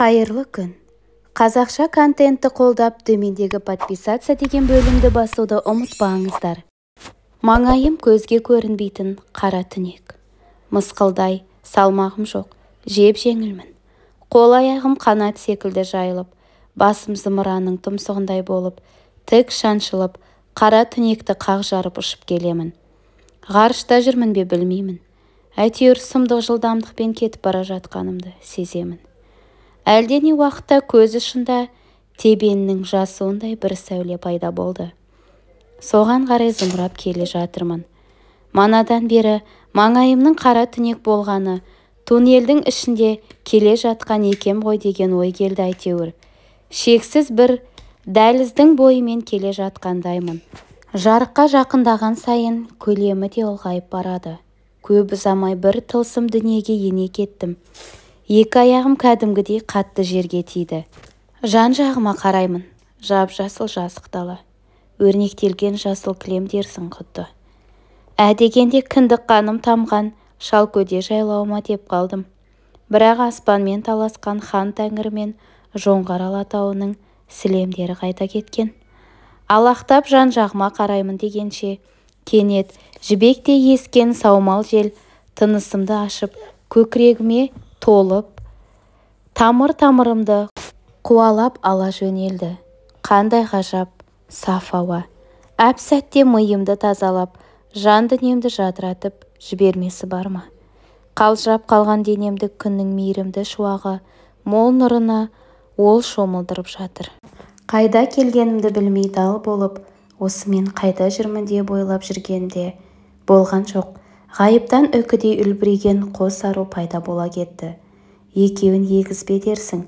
қайырлы күн қазақша контентті қолдап төмендегі подписаться деген бөлімді басуды ұмытпаңыздар маңайым көзге көрінбейтін қара түнек мысқылдай салмағым жоқ жеп жеңілмін қол аяғым қанат секілді жайылып басым зымыранның тұмсығындай болып тік шаншылып қара түнекті қақ жарып ұшып келемін ғарышта жүрмін бе білмеймін әйтеуір сұмдық жылдамдықпен кетіп бара жатқанымды сеземін әлдене уақытта көз ұшында тебеннің жасуындай бір сәуле пайда болды соған қарай зымырап келе жатырмын манадан бері маңайымның қара түнек болғаны туннельдің ішінде келе жатқан екем ғой деген ой келді әйтеуір шексіз бір дәліздің бойымен келе жатқандаймын жарыққа жақындаған сайын көлемі де ұлғайып барады көп ұзамай бір тылсым дүниеге ене кеттім екі аяғым кәдімгідей қатты жерге тиді жан-жағыма қараймын жап-жасыл жасық дала өрнектелген жасыл кілем дерсің құдды ә дегенде кіндік қаным тамған шалкөде жайлауыма деп қалдым бірақ аспанмен таласқан хан тәңірі мен жоңғар алатауының сілемдері қайта кеткен алақтап жан-жағыма қараймын дегенше кенет жібектей ескен саумал жел тынысымды ашып көкірегіме толып тамыр-тамырымды қуалап ала жөнелді қандай ғажап саф ауа әп-сәтте миымды тазалап жан-дүниемді жадыратып жібермесі бар ма қалжырап қалған денемді күннің мейірімді шуағы мол нұрына ол шомылдырып жатыр қайда келгенімді білмей дал болып осымен қайда жүрмін деп ойлап жүргенде болған жоқ ғайыптан үкідей үлбіреген қос ару пайда бола кетті екеуін егізбе дерсің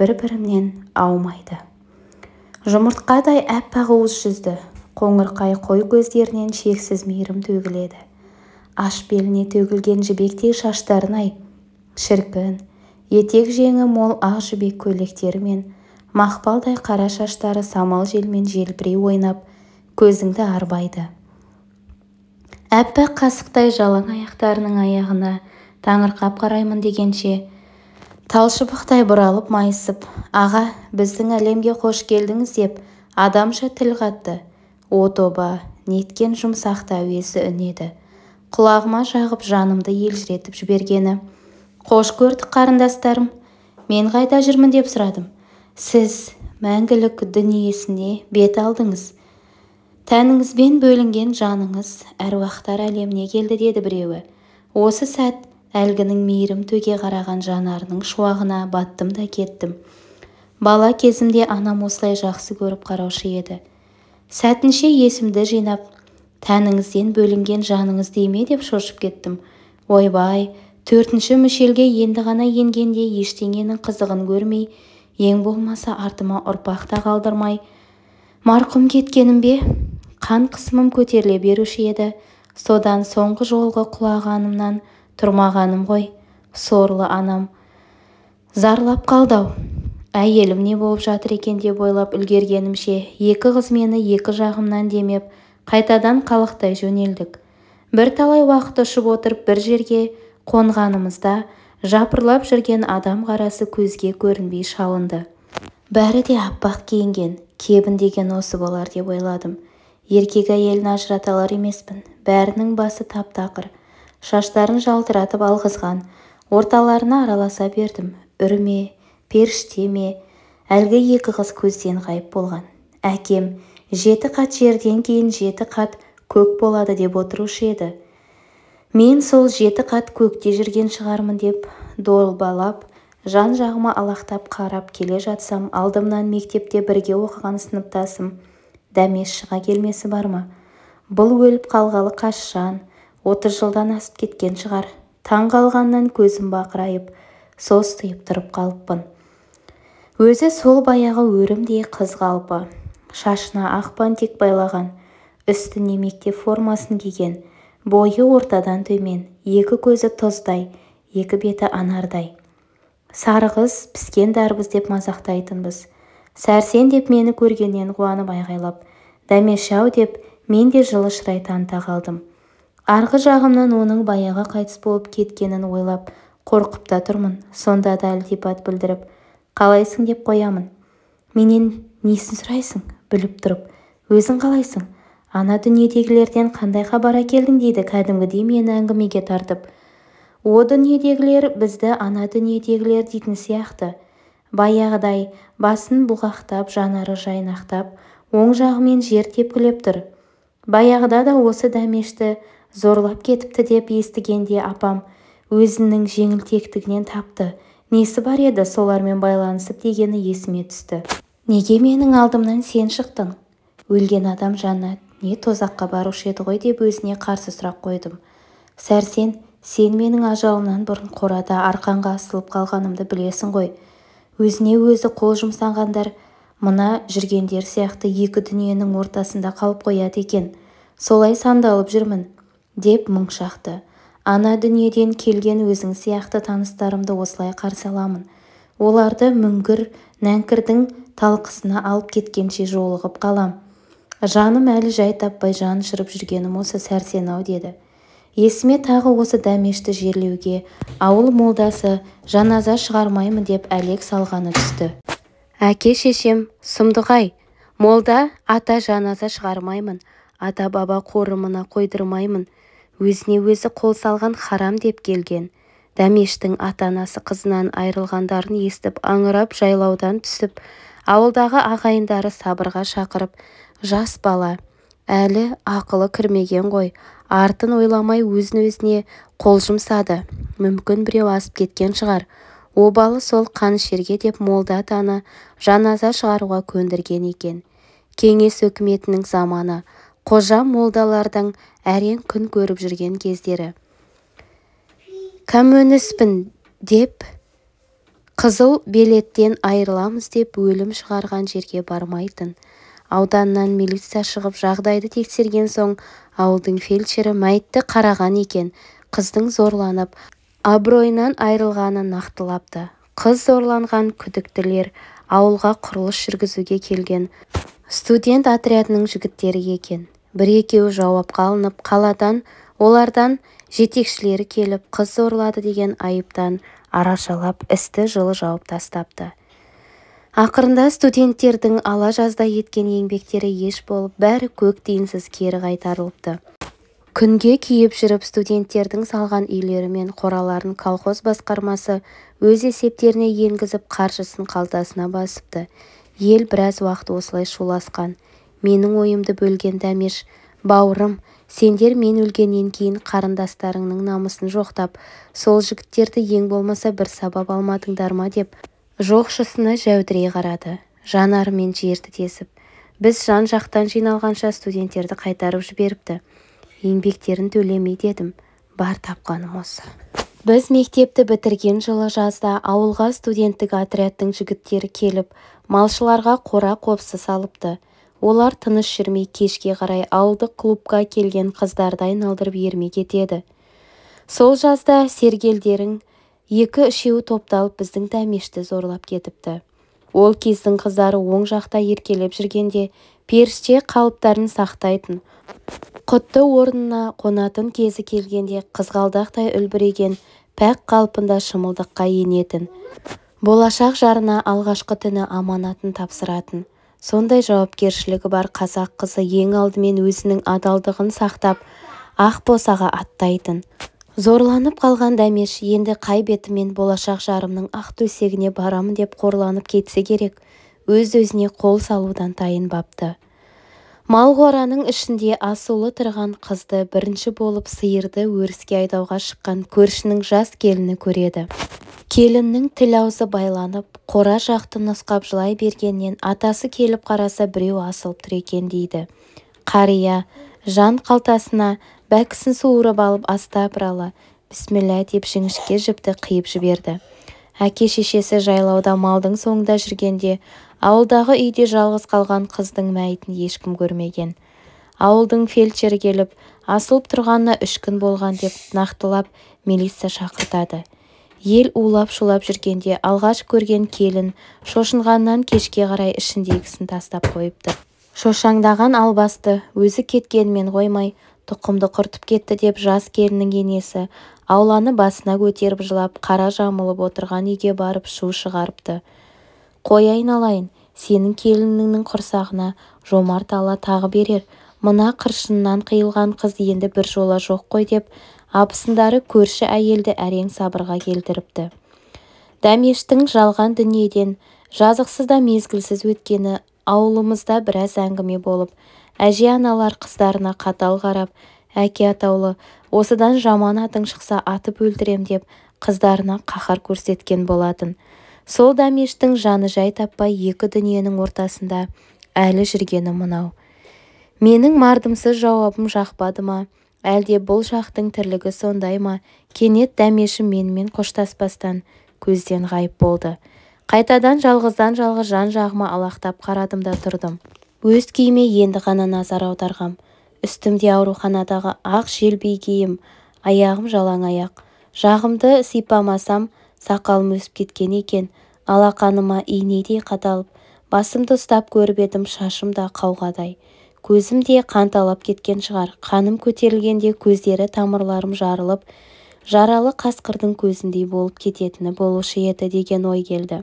бір бірімнен аумайды жұмыртқадай аппақ уыз жүзді қоңырқай қой көздерінен шексіз мейірім төгіледі аш беліне төгілген жібектей шаштарын-ай шіркін етек жеңі мол ақ жібек көйлектері мен мақпалдай қара шаштары самал желмен желбірей ойнап көзіңді арбайды аппақ қасықтай жалаң аяқтарының аяғына таңырқап қараймын дегенше талшыбықтай бұралып майысып аға біздің әлемге қош келдіңіз деп адамша тіл қатты о тоба неткен жұмсақ әуесі үнеді құлағыма жағып жанымды елжіретіп жібергені қош көрдік қарындастарым мен қайда жүрмін деп сұрадым сіз мәңгілік дүниесіне бет алдыңыз тәніңізбен бөлінген жаныңыз әруақтар әлеміне келді деді біреуі осы сәт әлгінің мейірім төге қараған жанарының шуағына баттым да кеттім бала кезімде анам осылай жақсы көріп қараушы еді сәтінше есімді жинап тәніңізден бөлінген жаныңыз дей деп шошып кеттім ойбай төртінші мүшелге енді ғана енгенде ештеңенің қызығын көрмей ең болмаса артыма ұрпақ та қалдырмай марқұм кеткенім бе қан қысымым көтеріле беруші еді содан соңғы жолғы құлағанымнан тұрмағаным ғой сорлы анам зарлап қалды-ау әйелім не болып жатыр екен деп ойлап үлгергенімше екі қыз мені екі жағымнан демеп қайтадан қалықтай жөнелдік бір талай уақыт ұшып отырып бір жерге қонғанымызда жапырлап жүрген адам қарасы көзге көрінбей шалынды бәрі де аппақ киінген кебін деген осы болар деп ойладым еркек әйелін ажырата алар емеспін бәрінің басы таптақыр. тақыр шаштарын жалтыратып алғызған орталарына араласа бердім үр перштеме, періште әлгі екі қыз көзден ғайып болған әкем жеті қат жерден кейін жеті қат көк болады деп отырушы еді мен сол жеті қат көкте жүрген шығармын деп долбалап жан-жағыма алақтап қарап келе жатсам алдымнан мектепте бірге оқыған сыныптасым дәмес шыға келмесі бар ма бұл өліп қалғалы қашан отыз жылдан асып кеткен шығар таң қалғаннан көзім бақырайып состиып тұрып қалыппын өзі сол баяғы өрімдей қыз қалпы шашына ақ бантик байлаған үстіне мектеп формасын киген бойы ортадан төмен екі көзі тұздай екі беті анардай сары қыз піскен дарбыз деп мазақтайтынбыз сәрсен деп мені көргеннен қуанып айғайлап дәмеш-ау деп мен де жылы шырай таныта қалдым арғы жағымнан оның баяғы қайтыс болып кеткенін ойлап қорқып та тұрмын сонда да ілтипат білдіріп қалайсың деп қоямын менен несін сұрайсың біліп тұрып өзің қалайсың ана дүниедегілерден қандай хабар әкелдің дейді кәдімгідей мені әңгімеге тартып о дүниедегілер бізді ана дүниедегілер дейтін сияқты баяғыдай басын бұлғақтап жанары жайнақтап оң жағымен жер тепкілеп тұр баяғыда да осы дәмешті зорлап кетіпті деп естігенде апам өзінің жеңілтектігінен тапты несі бар еді солармен байланысып дегені есіме түсті неге менің алдымнан сен шықтың өлген адам жаннат не тозаққа барушы еді ғой деп өзіне қарсы сұрақ қойдым сәрсен сен менің ажалымнан бұрын қорада арқанға асылып қалғанымды білесің ғой өзіне-өзі қол жұмсағандар мына жүргендер сияқты екі дүниенің ортасында қалып қояды екен солай сандалып жүрмін деп мұң шақты ана дүниеден келген өзің сияқты таныстарымды осылай қарсы аламын оларды мүңгір нәңкірдің талқысына алып кеткенше жолығып қалам жаным әлі жай таппай жан ұшырып жүргенім осы сәрсен-ау деді есіме тағы осы дәмешті жерлеуге ауыл молдасы жаназа шығармаймын деп әлек салғаны түсті әке-шешем сұмдығай молда ата жаназа шығармаймын ата-баба қорымына қойдырмаймын өзіне өзі қол салған харам деп келген дәмештің ата-анасы қызынан айырылғандарын естіп аңырап жайлаудан түсіп ауылдағы ағайындары сабырға шақырып жас бала әлі ақылы кірмеген ғой артын ойламай өзін-өзіне қол жұмсады мүмкін біреу асып кеткен шығар обалы сол шерге деп молда-атаны жаназа шығаруға көндірген екен кеңес өкіметінің заманы қожа молдалардың әрең күн көріп жүрген кездері кәмөніспін деп қызыл билеттен айырыламыз деп өлім шығарған жерге бармайтын ауданнан милиция шығып жағдайды тексерген соң ауылдың фельдшері мәйітті қараған екен қыздың зорланып абыройынан айрылғаны нақтылапты қыз зорланған күдіктілер ауылға құрылыс жүргізуге келген студент отрядының жігіттері екен бір-екеуі жауапқа алынып қаладан олардан жетекшілері келіп қыз зорлады деген айыптан арашалап істі жылы жауып тастапты ақырында студенттердің ала жазда еткен еңбектері еш болып бәрі көк тиынсыз кері қайтарылыпты күнге киіп жүріп студенттердің салған үйлері мен қораларын колхоз басқармасы өз есептеріне енгізіп қаржысын қалтасына басыпты ел біраз уақыт осылай шуласқан менің ойымды бөлген дәмеш бауырым сендер мен өлгеннен кейін қарындастарыңның намысын жоқтап сол жігіттерді ең болмаса бір сабап алмадыңдар ма деп жоқшысына жәудірей қарады жанарымен жерді тесіп біз жан-жақтан жиналғанша студенттерді қайтарып жіберіпті еңбектерін төлемей дедім бар тапқаным осы біз мектепті бітірген жылы жазда ауылға студенттік отрядтың жігіттері келіп малшыларға қора-қопсы салыпты олар тыныш жүрмей кешке қарай ауылдық клубқа келген қыздарды айналдырып ермек етеді сол жазда сергелдерің екі-үшеуі топталып біздің дәмешті зорлап кетіпті ол кездің қыздары оң жақта еркелеп жүргенде періште қалыптарын сақтайтын құтты орнына қонатын кезі келгенде қызғалдақтай үлбіреген пәк қалпында шымылдыққа енетін болашақ жарына алғашқы түні аманатын тапсыратын сондай жауапкершілігі бар қазақ қызы ең алдымен өзінің адалдығын сақтап ақ босаға аттайтын зорланып қалған дәмеш енді қай бетімен болашақ жарымның ақ төсегіне барамын деп қорланып кетсе керек өз-өзіне қол салудан тайынбапты мал қораның ішінде асулы тұрған қызды бірінші болып сиырды өріске айдауға шыққан көршінің жас келіні көреді келіннің тіл аузы байланып қора жақты нұсқап жылай бергеннен атасы келіп қараса біреу асылып тұр екен дейді қария жан қалтасына бәкісін суырып алып астапыралла бісміллә деп жіңішке жіпті қиып жіберді әке-шешесі жайлауда малдың соңында жүргенде ауылдағы үйде жалғыз қалған қыздың мәйітін ешкім көрмеген ауылдың фельдшері келіп асылып тұрғанына үш күн болған деп нақтылап милиция шақыртады ел улап-шулап жүргенде алғаш көрген келін шошынғаннан кешке қарай ішіндегісін тастап қойыпты шошаңдаған албасты өзі кеткенмен қоймай тұқымды құртып кетті деп жас келіннің енесі ауланы басына көтеріп жылап қара жамылып отырған үйге барып шу шығарыпты қой айналайын сенің келініңнің құрсағына жомарт алла тағы берер мына қыршыннан қиылған қыз енді бір жола жоқ қой деп абысындары көрші әйелді әрең сабырға келтіріпті дәмештің жалған дүниеден жазықсыз да мезгілсіз өткені ауылымызда біраз әңгіме болып әже-аналар қыздарына қатал қарап әке атаулы осыдан жаман атың шықса атып өлтірем деп қыздарына қаһар көрсеткен болатын сол дәмештің жаны жай таппай екі дүниенің ортасында әлі жүргені мынау менің мардымсыз жауабым жақпады ма әлде бұл жақтың тірлігі сондай ма кенет дәмешім менімен қоштаспастан көзден ғайып болды қайтадан жалғыздан-жалғыз жан-жағыма алақтап қарадым да тұрдым өз киіме енді ғана назар аударғам үстімде ауруханадағы ақ киім аяғым жалаң-аяқ жағымды сипамасам сақалым өсіп кеткен екен алақаныма инедей қаталып басымды ұстап көріп едім шашым да қауғадай көзім де қанталап кеткен шығар қаным көтерілгенде көздері тамырларым жарылып жаралы қасқырдың көзіндей болып кететіні болушы еді деген ой келді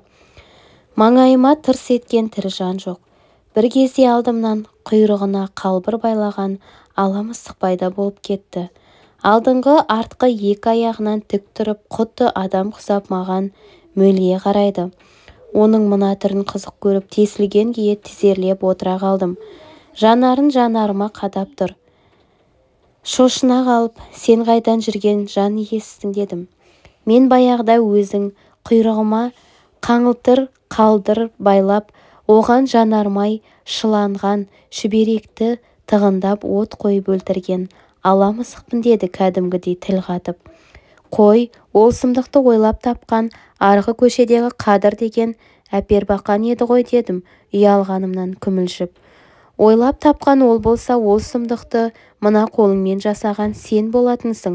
маңайыма тырс еткен тірі жан жоқ бір кезде алдымнан құйрығына қалбыр байлаған ала мысық пайда болып кетті алдыңғы артқы екі аяғынан тік тұрып құдды адам құсап маған мөлие қарайды оның мына түрін қызық көріп тесілген күйі тізерлеп отыра қалдым жанарын жанарыма қадап тұр шошына қалып сен қайдан жүрген жан иесісің дедім мен баяғыда өзің құйрығыма қаңылтыр қалдыр байлап оған жанармай шыланған шүберекті тығындап от қойып өлтірген ала мысықпын деді кәдімгідей тіл қатып қой ол сұмдықты ойлап тапқан арғы көшедегі қадыр деген әпербақан еді ғой дедім ұялғанымнан күмілжіп ойлап тапқан ол болса ол сұмдықты мына қолыңмен жасаған сен болатынсың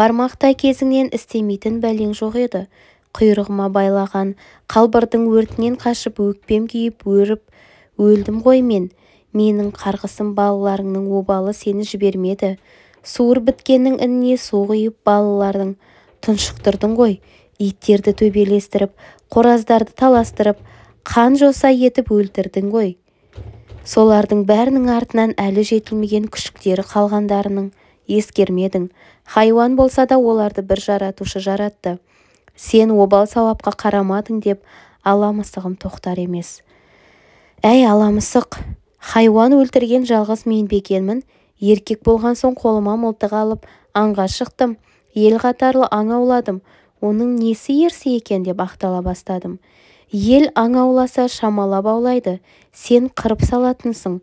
бармақтай кезіңнен істемейтін бәлең жоқ еді құйрығыма байлаған қалбырдың өртінен қашып өкпем күйіп өріп өлдім ғой мен менің қарғысым балаларыңның обалы сені жібермеді суыр біткеннің ініне су құйып балалардың тұншықтырдың ғой иттерді төбелестіріп қораздарды таластырып қан жоса етіп өлтірдің ғой солардың бәрінің артынан әлі жетілмеген күшіктері қалғандарының ескермедің хайуан болса да оларды бір жаратушы жаратты сен обал сауапқа қарамадың деп ала тоқтар емес әй ала мысық хайуан өлтірген жалғыз мен бекенмін еркек болған соң қолыма мылтық алып аңға шықтым ел қатарлы аң ауладым оның несі ерсі екен деп ақтала бастадым ел аң ауласа шамалап аулайды сен қырып салатынсың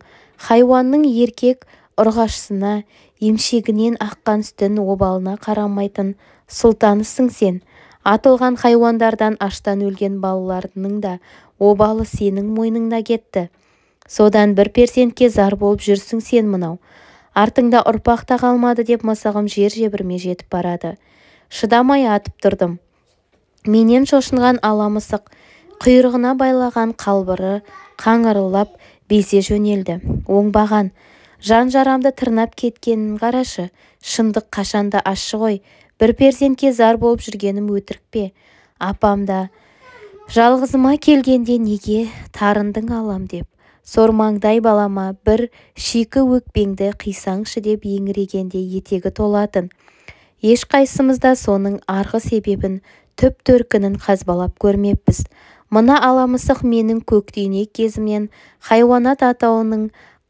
хайуанның еркек ұрғашысына емшегінен аққан сүтін обалына қарамайтын Сұлтанысың сен атылған хайуандардан аштан өлген балаларыңның да обалы сенің мойныңда кетті содан бір перзентке зар болып жүрсің сен мынау артыңда ұрпақ та қалмады деп мысығым жер жебірме жетіп барады шыдамай атып тұрдым менен шошынған ала мысық құйрығына байлаған қалбыры қаңырылап безе жөнелді оңбаған жан-жарамды тырнап кеткенін қарашы шындық қашанда ащы ғой бір перзентке зар болып жүргенім өтірік пе апам да жалғызыма келгенде неге тарындың алам деп сормаңдай балама бір шикі өкпеңді қисаңшы деп еңірегенде етегі толатын ешқайсымыз да соның арғы себебін түп төркінін қазбалап көрмеппіз мына ала мысық менің көктене кезімнен хайуанат атауының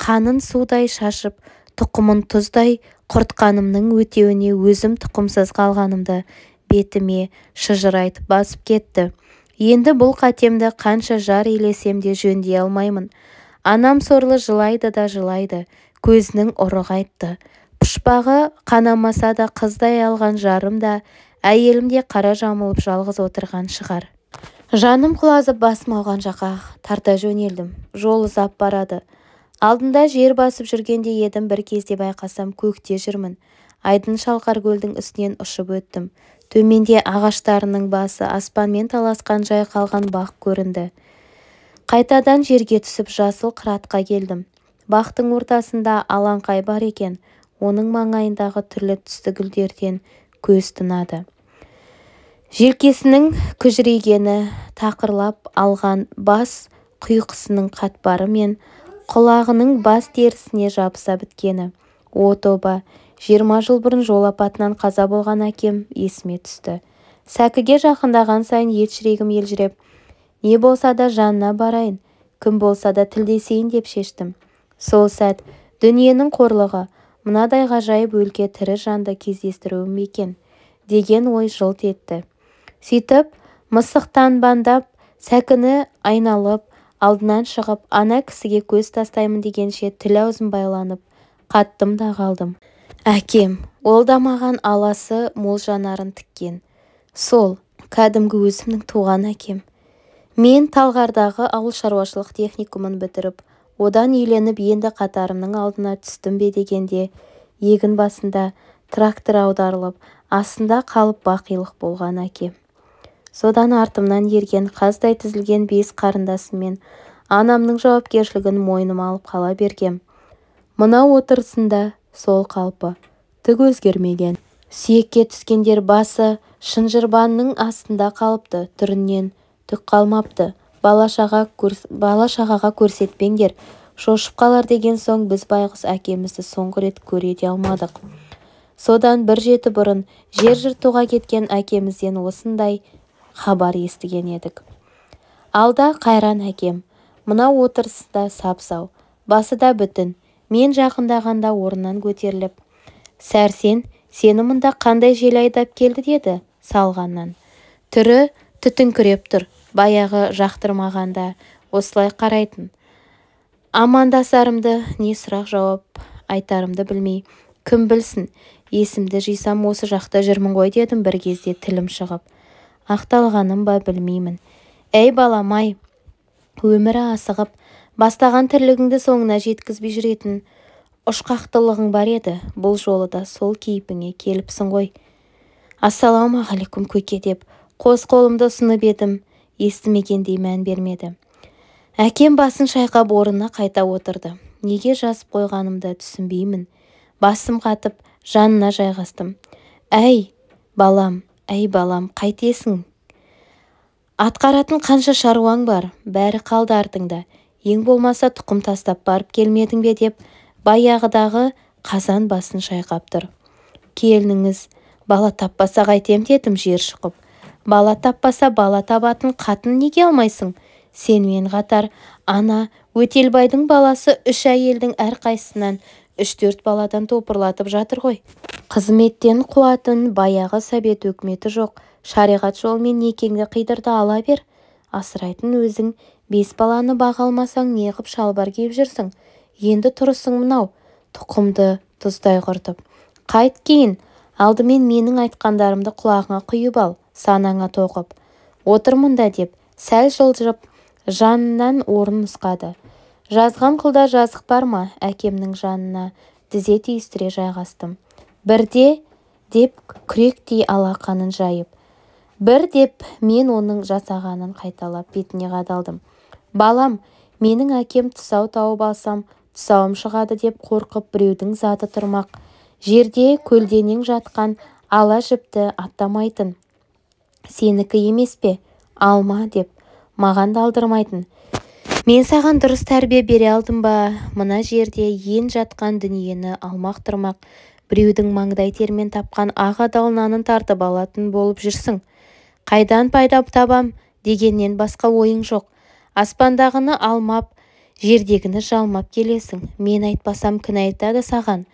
қанын судай шашып тұқымын тұздай құртқанымның өтеуіне өзім тұқымсыз қалғанымды бетіме шыжырайтып басып кетті енді бұл қатемді қанша жар илесем де жөндей алмаймын анам сорлы жылайды да жылайды көзінің ұры қайтты пұшпағы қанамаса да қыздай алған жарым да әйелім де қара жамылып жалғыз отырған шығар жаным құлазып басым ауған жаққа тарта жөнелдім жол ұзап барады алдында жер басып жүргенде едім бір кезде байқасам көкте жүрмін айдын шалқар көлдің үстінен ұшып өттім төменде ағаштарының басы аспанмен таласқан жай қалған бақ көрінді қайтадан жерге түсіп жасыл қыратқа келдім бақтың ортасында алаңқай бар екен оның маңайындағы түрлі түсті гүлдерден көз тынады желкесінің күжірейгені тақырлап алған бас құйқысының қатпары мен құлағының бас терісіне жабыса біткені о тоба жиырма жыл бұрын жол апатынан қаза болған әкем есіме түсті сәкіге жақындаған сайын ет жүрегім елжіреп не болса да жанына барайын кім болса да тілдесейін деп шештім сол сәт дүниенің қорлығы мынадай ғажайып өлке тірі жанды кездестіруім екен деген ой жылт етті сөйтіп бандап, сәкіні айналып алдынан шығып ана кісіге көз тастаймын дегенше тіл-аузым байланып қаттым да қалдым әкем ол да маған аласы мол жанарын тіккен сол кәдімгі өзімнің туған әкем мен талғардағы ауыл шаруашылық техникумын бітіріп одан үйленіп енді қатарымның алдына түстім бе дегенде егін басында трактор аударылып астында қалып бақилық болған әкем содан артымнан ерген қаздай тізілген бес қарындасыммен анамның жауапкершілігін мойныма алып қала бергем мына отырысында сол қалпы түк өзгермеген сүйекке түскендер басы шынжырбанның астында қалыпты түрінен түк қалмапты бала көрс... шағаға көрсетпеңдер шошып қалар деген соң біз байғұс әкемізді соңғы рет көре де алмадық содан бір жеті бұрын жер жыртуға кеткен әкемізден осындай хабар естіген едік алда қайран әкем мынау отырысы сапсау. сап-сау басы да бүтін мен жақындағанда орнынан көтеріліп сәрсен сені мұнда қандай жел айдап келді деді салғаннан түрі түтіңкіреп тұр баяғы жақтырмағанда осылай қарайтын амандасарымды не сұрақ жауап айтарымды білмей кім білсін есімді жисам осы жақта жүрмін ғой дедім бір кезде тілім шығып ақталғаным ба білмеймін әй балам-ай өмірі асығып бастаған тірлігіңді соңына жеткізбей жүретін ұшқақтылығың бар еді бұл жолы да сол кейпіңе келіпсің ғой ассалаумағалейкум көке деп қос қолымды ұсынып едім естімегендей мән бермеді әкем басын шайқап орнына қайта отырды неге жазып қойғанымды түсінбеймін басым қатып жанына жайғастым әй балам әй балам қайтесің атқаратын қанша шаруаң бар бәрі қалды артыңда ең болмаса тұқым тастап барып келмедің бе деп баяғыдағы қазан басын шайқап тұр келініңіз бала таппаса қайтем дедім жер шұқып бала таппаса бала табатын қатын неге алмайсың сенімен қатар ана өтелбайдың баласы үш әйелдің әрқайсысынан үш-төрт баладан топырлатып жатыр ғой қызметтен қуатын баяғы совет өкіметі жоқ шариғат жолмен некеңді қидырды ала бер асырайтын өзің бес баланы баға алмасаң неғып шалбар киіп жүрсің енді тұрысың мынау тұқымды тұздай құртып қайт кейін алдымен менің айтқандарымды құлағыңа құйып ал санаңа тоқып отыр мұнда деп сәл жылжып жанынан орын нұсқады жазған қылда жазық бар ма әкемнің жанына тізе түйістіре жайғастым бірде деп күректей алақанын жайып бір деп мен оның жасағанын қайталап бетіне қадалдым балам менің әкем тұсау тауып алсам тұсауым шығады деп қорқып біреудің заты тұрмақ жерде көлденең жатқан ала жіпті аттамайтын сенікі емес пе алма деп маған алдырмайтын мен саған дұрыс тәрбие бере алдым ба мына жерде ен жатқан дүниені алмақ-тұрмақ біреудің маңдай термен тапқан ақ адал нанын тартып алатын болып жүрсің қайдан пайда табам дегеннен басқа ойың жоқ аспандағыны алмап жердегіні жалмап келесің мен айтпасам кінә айтады саған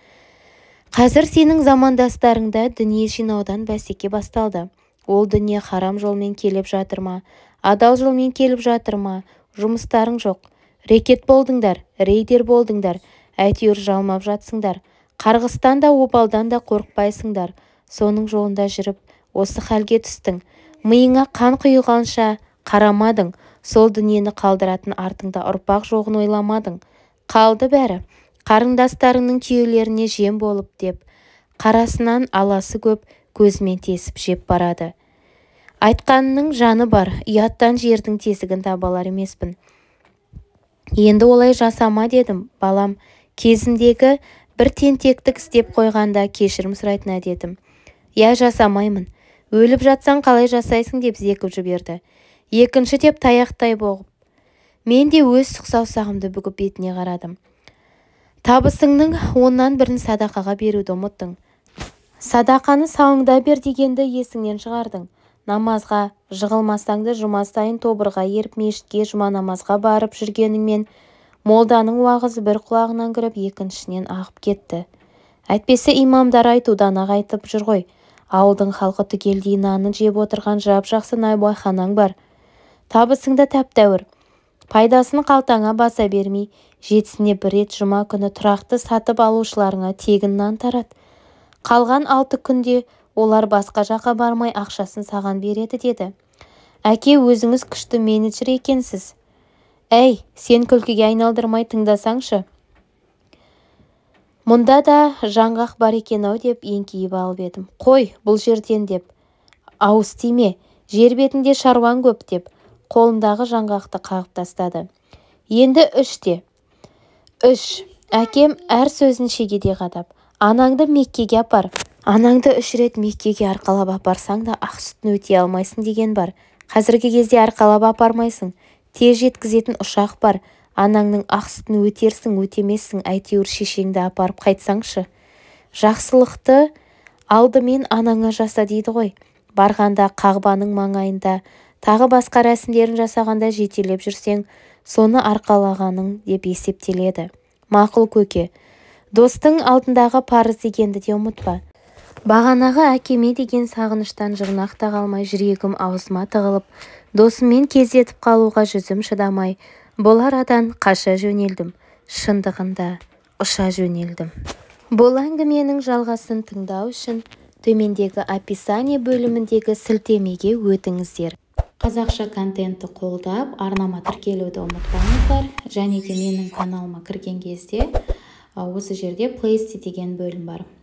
қазір сенің замандастарыңда дүние жинаудан бәсеке басталды ол дүние харам жолмен келіп жатыр ма адал жолмен келіп жатыр ма жұмыстарың жоқ Рекет болдыңдар рейдер болдыңдар әйтеуір жалмап жатсыңдар қарғыстан да обалдан да қорықпайсыңдар соның жолында жүріп осы халге түстің миыңа қан құйылғанша қарамадың сол дүниені қалдыратын артыңда ұрпақ жоғын ойламадың қалды бәрі қарындастарыңның күйеулеріне жем болып деп қарасынан аласы көп көзімен тесіп жеп барады айтқанының жаны бар ұяттан жердің тесігін таба алар емеспін енді олай жасама дедім балам кезімдегі бір тентектік істеп қойғанда кешірім сұрайтын әдетім иә жасамаймын өліп жатсаң қалай жасайсың деп зекіп жіберді екінші деп таяқтай боғып мен де өз саусағымды бүгіп бетіне қарадым табысыңның оннан бірін садақаға беруді ұмыттың садақаны сауыңда бер дегенді есіңнен шығардың намазға да жұма сайын тобырға еріп мешітке жұма намазға барып жүргеніңмен молданың уағызы бір құлағынан кіріп екіншісінен ағып кетті әйтпесе имамдар айтудан-ақ айтып жүр ғой ауылдың халқы түгелдей нанын жеп отырған жап-жақсы найбайханаң бар табысың да тәп-тәуір пайдасын қалтаңа баса бермей жетісіне бір рет жұма күні тұрақты сатып алушыларыңа тегін нан тарат қалған алты күнде олар басқа жаққа бармай ақшасын саған береді деді әке өзіңіз күшті менеджер екенсіз әй сен күлкіге айналдырмай тыңдасаңшы мұнда да жаңғақ бар екен-ау деп еңкейіп алып едім қой бұл жерден деп ауыз тиме жер бетінде шаруан көп деп қолымдағы жаңғақты қағып тастады енді үш үш әкем әр сөзін шегеде қадап анаңды меккеге апар анаңды үш рет меккеге арқалап апарсаң да ақ сүтін өтей алмайсың деген бар қазіргі кезде арқалап апармайсың тез жеткізетін ұшақ бар анаңның ақ сүтін өтерсің өтемессің әйтеуір шешеңді апарып қайтсаңшы жақсылықты алдымен анаңа жаса дейді ғой барғанда қағбаның маңайында тағы басқа рәсімдерін жасағанда жетелеп жүрсең соны арқалағаның деп есептеледі мақұл көке достың алдындағы парыз дегенді де ұмытпа бағанағы әкеме деген сағыныштан жырнақта та қалмай жүрегім аузыма тығылып досыммен кездесіп қалуға жүзім шыдамай бұл арадан қаша жөнелдім шындығында ұша жөнелдім бұл әңгіменің жалғасын тыңдау үшін төмендегі описание бөліміндегі сілтемеге өтіңіздер қазақша контентті қолдап арнама тіркелуді ұмытпаңыздар және де менің каналыма кірген кезде осы жерде плейсти деген бөлім бар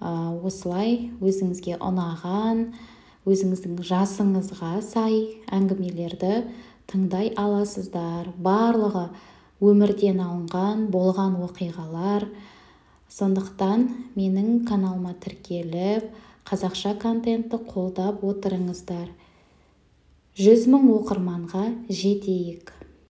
осылай өзіңізге ұнаған өзіңіздің жасыңызға сай әңгімелерді тыңдай аласыздар барлығы өмірден алынған болған оқиғалар сондықтан менің каналыма тіркеліп қазақша контентті қолдап отырыңыздар жүз мың оқырманға жетейік